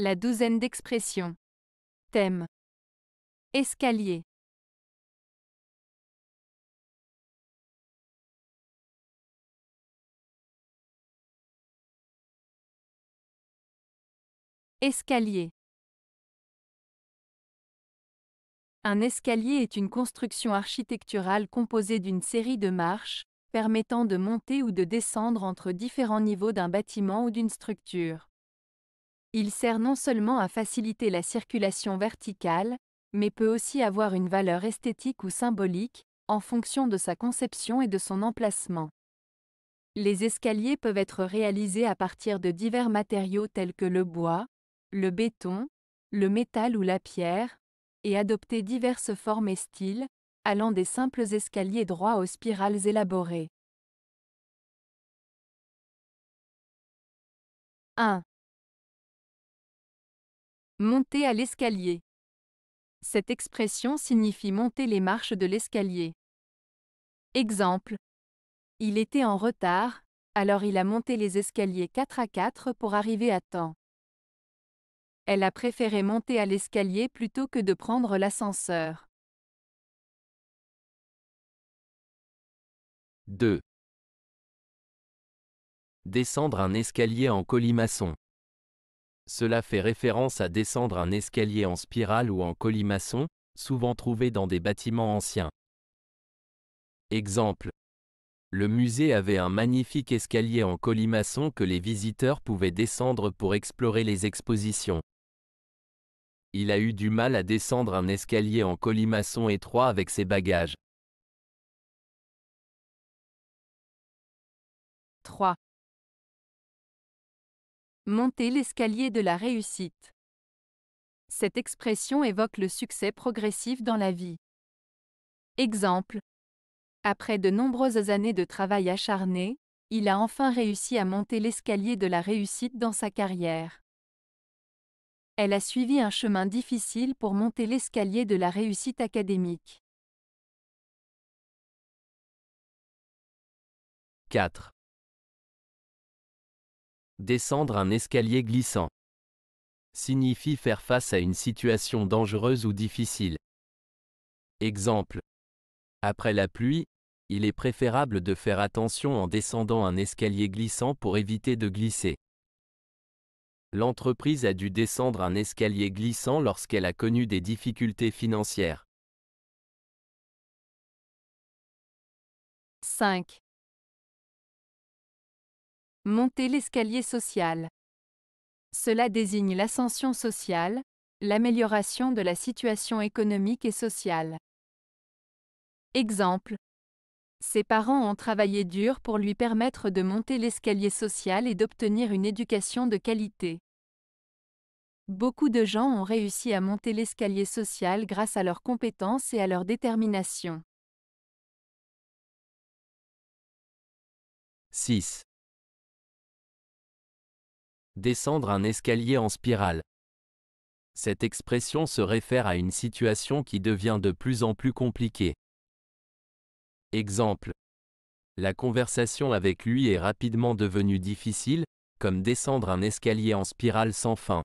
La douzaine d'expressions. Thème. Escalier. Escalier. Un escalier est une construction architecturale composée d'une série de marches, permettant de monter ou de descendre entre différents niveaux d'un bâtiment ou d'une structure. Il sert non seulement à faciliter la circulation verticale, mais peut aussi avoir une valeur esthétique ou symbolique, en fonction de sa conception et de son emplacement. Les escaliers peuvent être réalisés à partir de divers matériaux tels que le bois, le béton, le métal ou la pierre, et adopter diverses formes et styles, allant des simples escaliers droits aux spirales élaborées. 1. Monter à l'escalier. Cette expression signifie monter les marches de l'escalier. Exemple. Il était en retard, alors il a monté les escaliers 4 à 4 pour arriver à temps. Elle a préféré monter à l'escalier plutôt que de prendre l'ascenseur. 2. Descendre un escalier en colimaçon. Cela fait référence à descendre un escalier en spirale ou en colimaçon, souvent trouvé dans des bâtiments anciens. Exemple. Le musée avait un magnifique escalier en colimaçon que les visiteurs pouvaient descendre pour explorer les expositions. Il a eu du mal à descendre un escalier en colimaçon étroit avec ses bagages. 3. Monter l'escalier de la réussite. Cette expression évoque le succès progressif dans la vie. Exemple. Après de nombreuses années de travail acharné, il a enfin réussi à monter l'escalier de la réussite dans sa carrière. Elle a suivi un chemin difficile pour monter l'escalier de la réussite académique. 4. Descendre un escalier glissant. Signifie faire face à une situation dangereuse ou difficile. Exemple. Après la pluie, il est préférable de faire attention en descendant un escalier glissant pour éviter de glisser. L'entreprise a dû descendre un escalier glissant lorsqu'elle a connu des difficultés financières. 5. Monter l'escalier social. Cela désigne l'ascension sociale, l'amélioration de la situation économique et sociale. Exemple. Ses parents ont travaillé dur pour lui permettre de monter l'escalier social et d'obtenir une éducation de qualité. Beaucoup de gens ont réussi à monter l'escalier social grâce à leurs compétences et à leur détermination. 6 descendre un escalier en spirale. Cette expression se réfère à une situation qui devient de plus en plus compliquée. Exemple. La conversation avec lui est rapidement devenue difficile, comme descendre un escalier en spirale sans fin.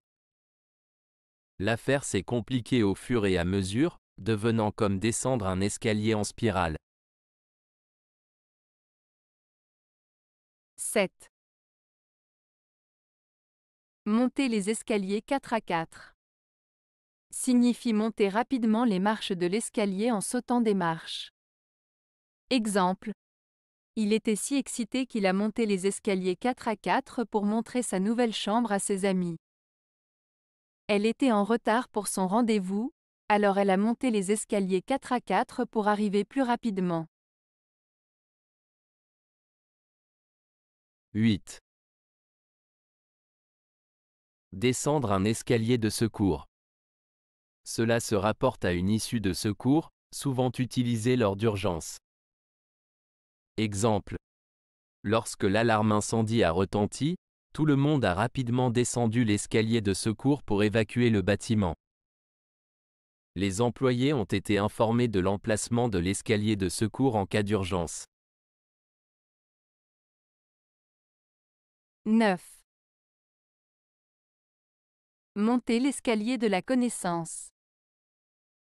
L'affaire s'est compliquée au fur et à mesure, devenant comme descendre un escalier en spirale. 7. Monter les escaliers 4 à 4 signifie monter rapidement les marches de l'escalier en sautant des marches. Exemple. Il était si excité qu'il a monté les escaliers 4 à 4 pour montrer sa nouvelle chambre à ses amis. Elle était en retard pour son rendez-vous, alors elle a monté les escaliers 4 à 4 pour arriver plus rapidement. 8. Descendre un escalier de secours. Cela se rapporte à une issue de secours, souvent utilisée lors d'urgence. Exemple. Lorsque l'alarme incendie a retenti, tout le monde a rapidement descendu l'escalier de secours pour évacuer le bâtiment. Les employés ont été informés de l'emplacement de l'escalier de secours en cas d'urgence. 9. Monter l'escalier de la connaissance.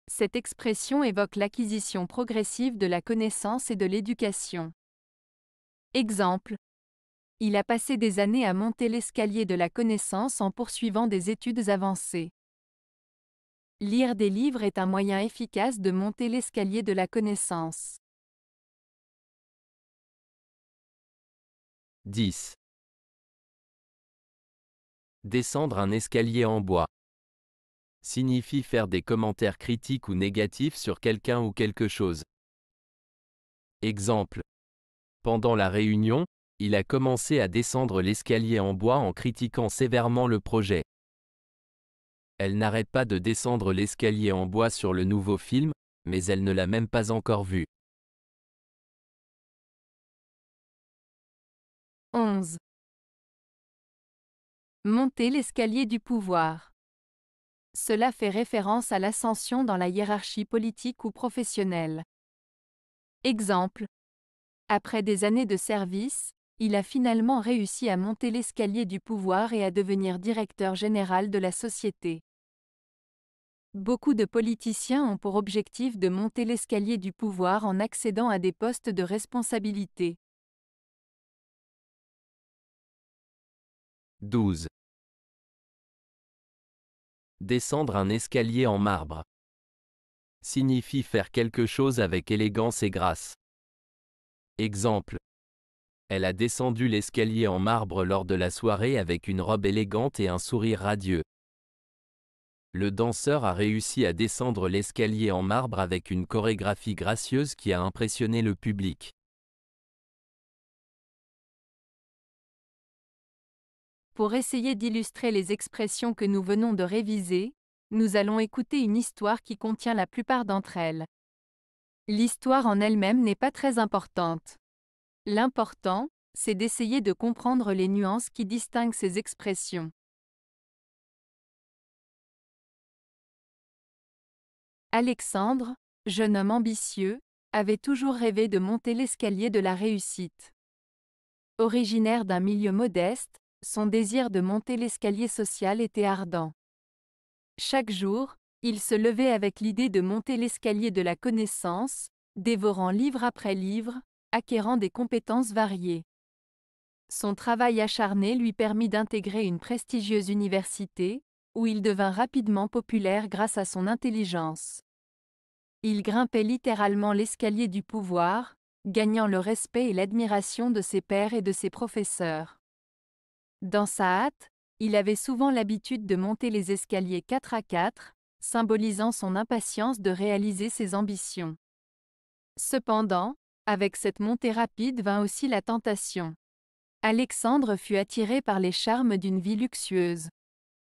Cette expression évoque l'acquisition progressive de la connaissance et de l'éducation. Exemple. Il a passé des années à monter l'escalier de la connaissance en poursuivant des études avancées. Lire des livres est un moyen efficace de monter l'escalier de la connaissance. 10. Descendre un escalier en bois signifie faire des commentaires critiques ou négatifs sur quelqu'un ou quelque chose. Exemple. Pendant la réunion, il a commencé à descendre l'escalier en bois en critiquant sévèrement le projet. Elle n'arrête pas de descendre l'escalier en bois sur le nouveau film, mais elle ne l'a même pas encore vu. 11. Monter l'escalier du pouvoir. Cela fait référence à l'ascension dans la hiérarchie politique ou professionnelle. Exemple. Après des années de service, il a finalement réussi à monter l'escalier du pouvoir et à devenir directeur général de la société. Beaucoup de politiciens ont pour objectif de monter l'escalier du pouvoir en accédant à des postes de responsabilité. 12. Descendre un escalier en marbre. Signifie faire quelque chose avec élégance et grâce. Exemple. Elle a descendu l'escalier en marbre lors de la soirée avec une robe élégante et un sourire radieux. Le danseur a réussi à descendre l'escalier en marbre avec une chorégraphie gracieuse qui a impressionné le public. Pour essayer d'illustrer les expressions que nous venons de réviser, nous allons écouter une histoire qui contient la plupart d'entre elles. L'histoire en elle-même n'est pas très importante. L'important, c'est d'essayer de comprendre les nuances qui distinguent ces expressions. Alexandre, jeune homme ambitieux, avait toujours rêvé de monter l'escalier de la réussite. Originaire d'un milieu modeste, son désir de monter l'escalier social était ardent. Chaque jour, il se levait avec l'idée de monter l'escalier de la connaissance, dévorant livre après livre, acquérant des compétences variées. Son travail acharné lui permit d'intégrer une prestigieuse université, où il devint rapidement populaire grâce à son intelligence. Il grimpait littéralement l'escalier du pouvoir, gagnant le respect et l'admiration de ses pairs et de ses professeurs. Dans sa hâte, il avait souvent l'habitude de monter les escaliers 4 à 4, symbolisant son impatience de réaliser ses ambitions. Cependant, avec cette montée rapide vint aussi la tentation. Alexandre fut attiré par les charmes d'une vie luxueuse.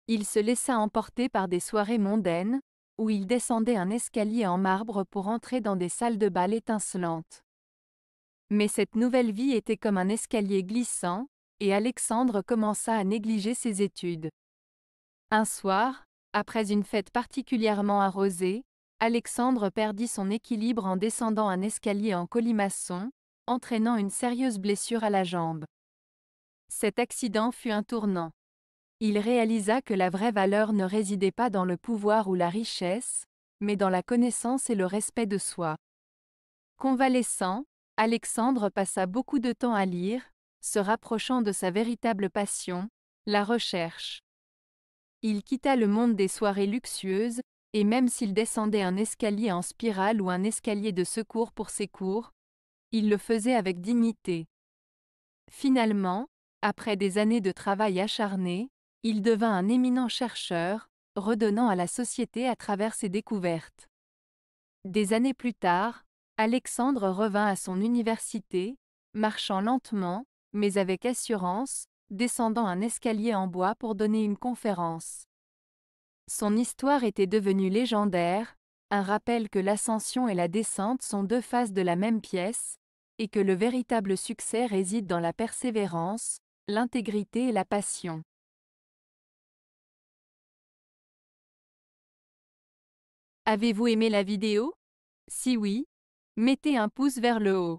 Il se laissa emporter par des soirées mondaines, où il descendait un escalier en marbre pour entrer dans des salles de bal étincelantes. Mais cette nouvelle vie était comme un escalier glissant, et Alexandre commença à négliger ses études. Un soir, après une fête particulièrement arrosée, Alexandre perdit son équilibre en descendant un escalier en colimaçon, entraînant une sérieuse blessure à la jambe. Cet accident fut un tournant. Il réalisa que la vraie valeur ne résidait pas dans le pouvoir ou la richesse, mais dans la connaissance et le respect de soi. Convalescent, Alexandre passa beaucoup de temps à lire, se rapprochant de sa véritable passion, la recherche. Il quitta le monde des soirées luxueuses, et même s'il descendait un escalier en spirale ou un escalier de secours pour ses cours, il le faisait avec dignité. Finalement, après des années de travail acharné, il devint un éminent chercheur, redonnant à la société à travers ses découvertes. Des années plus tard, Alexandre revint à son université, marchant lentement, mais avec assurance, descendant un escalier en bois pour donner une conférence. Son histoire était devenue légendaire, un rappel que l'ascension et la descente sont deux faces de la même pièce, et que le véritable succès réside dans la persévérance, l'intégrité et la passion. Avez-vous aimé la vidéo Si oui, mettez un pouce vers le haut.